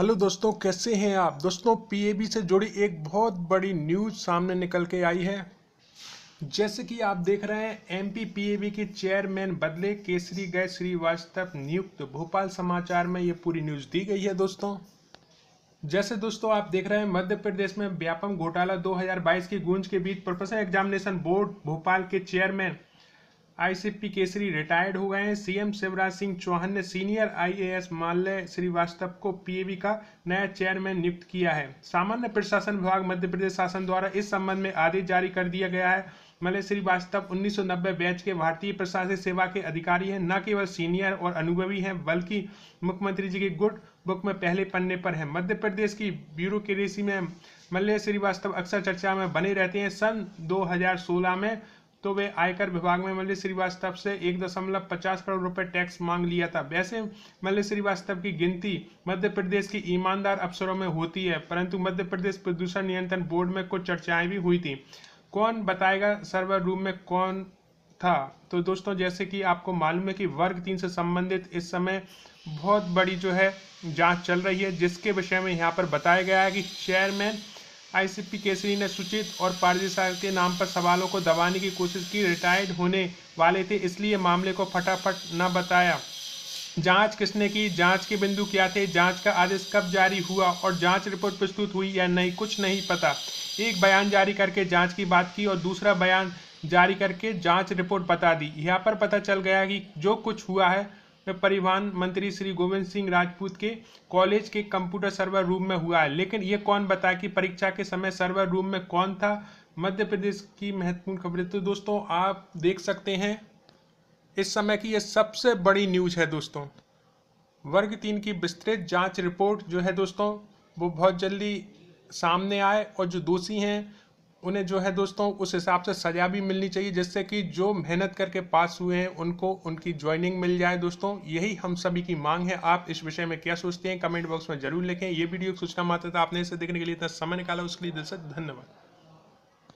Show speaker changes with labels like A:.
A: hello दोस्तों कैसे हैं आप दोस्तों पीएबी से जुड़ी एक बहुत बड़ी न्यूज़ सामने निकल के आई है जैसे कि आप देख रहे हैं एमपी पीएबी के चेयरमैन बदले केसरी गए श्रीवास्तव नियुक्त भोपाल समाचार में ये पूरी न्यूज़ दी गई है दोस्तों जैसे दोस्तों आप देख रहे हैं मध्य प्रदेश में व्यापम घोटाला 2022 की गूंज के बीच प्रोफेसर एग्जामिनेशन बोर्ड भोपाल के चेयरमैन आईसीपी केसरी रिटायर्ड हो गए हैं सीएम शिवराज सिंह चौहान ने सीनियर आईएएस माल्य श्रीवास्तव को पीएबी का नया चेयरमैन नियुक्त किया है सामान्य प्रशासन विभाग मध्य प्रदेश शासन द्वारा इस संबंध में आदेश जारी कर दिया गया है मलय श्रीवास्तव 1990 बैच के भारतीय प्रशासनिक सेवा के अधिकारी हैं न केवल सीनियर और अनुभवी हैं बल्कि मुख्यमंत्री जी के गुड बुक में पहले पन्ने पर हैं मध्य प्रदेश की ब्यूरोक्रेसी में मल्य श्रीवास्तव अक्सर चर्चा में बने रहते हैं सन 2016 में तो वे आयकर विभाग में मल्ल श्रीवास्तव से एक दशमलव पचास करोड़ रुपए टैक्स मांग लिया था वैसे मल्ल श्रीवास्तव की गिनती मध्य प्रदेश के ईमानदार अफसरों में होती है परंतु मध्य प्रदेश प्रदूषण नियंत्रण बोर्ड में कुछ चर्चाएं भी हुई थी कौन बताएगा सर्वर रूम में कौन था तो दोस्तों जैसे कि आपको मालूम है कि वर्ग तीन से संबंधित इस समय बहुत बड़ी जो है जांच चल रही है जिसके विषय में यहाँ पर बताया गया है कि चेयरमैन आईसीपी केसरी ने सुचित और साहब के नाम पर सवालों को दबाने की कोशिश की रिटायर्ड होने वाले थे इसलिए मामले को फटाफट न बताया जांच किसने की जांच के बिंदु क्या थे जांच का आदेश कब जारी हुआ और जांच रिपोर्ट प्रस्तुत हुई या नहीं कुछ नहीं पता एक बयान जारी करके जांच की बात की और दूसरा बयान जारी करके जांच रिपोर्ट बता दी यहाँ पर पता चल गया कि जो कुछ हुआ है परिवहन मंत्री श्री गोविंद सिंह राजपूत के कॉलेज के कंप्यूटर सर्वर रूम में हुआ है लेकिन ये कौन बताया कि परीक्षा के समय सर्वर रूम में कौन था मध्य प्रदेश की महत्वपूर्ण खबरें तो दोस्तों आप देख सकते हैं इस समय की यह सबसे बड़ी न्यूज है दोस्तों वर्ग तीन की विस्तृत जांच रिपोर्ट जो है दोस्तों वो बहुत जल्दी सामने आए और जो दोषी हैं उन्हें जो है दोस्तों उस हिसाब से सज़ा भी मिलनी चाहिए जिससे कि जो मेहनत करके पास हुए हैं उनको उनकी ज्वाइनिंग मिल जाए दोस्तों यही हम सभी की मांग है आप इस विषय में क्या सोचते हैं कमेंट बॉक्स में जरूर लिखें ये वीडियो सूचना मात्र था आपने इसे देखने के लिए इतना समय निकाला उसके लिए दिल से धन्यवाद